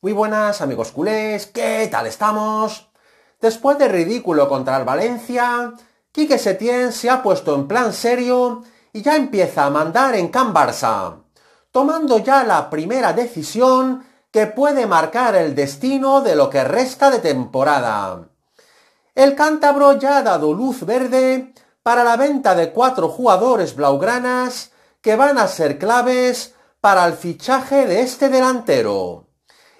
Muy buenas amigos culés, ¿qué tal estamos? Después de ridículo contra el Valencia, Quique Setién se ha puesto en plan serio y ya empieza a mandar en Can Barça, tomando ya la primera decisión que puede marcar el destino de lo que resta de temporada. El cántabro ya ha dado luz verde para la venta de cuatro jugadores blaugranas que van a ser claves para el fichaje de este delantero.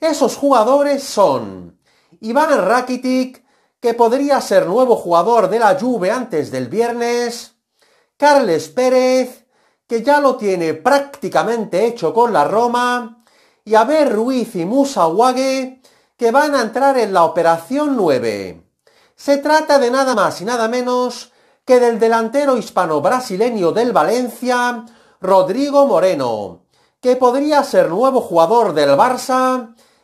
Esos jugadores son Iván Rakitic, que podría ser nuevo jugador de la Juve antes del viernes, Carles Pérez, que ya lo tiene prácticamente hecho con la Roma, y Abel Ruiz y Musa Wague, que van a entrar en la operación 9. Se trata de nada más y nada menos que del delantero hispano-brasileño del Valencia, Rodrigo Moreno, que podría ser nuevo jugador del Barça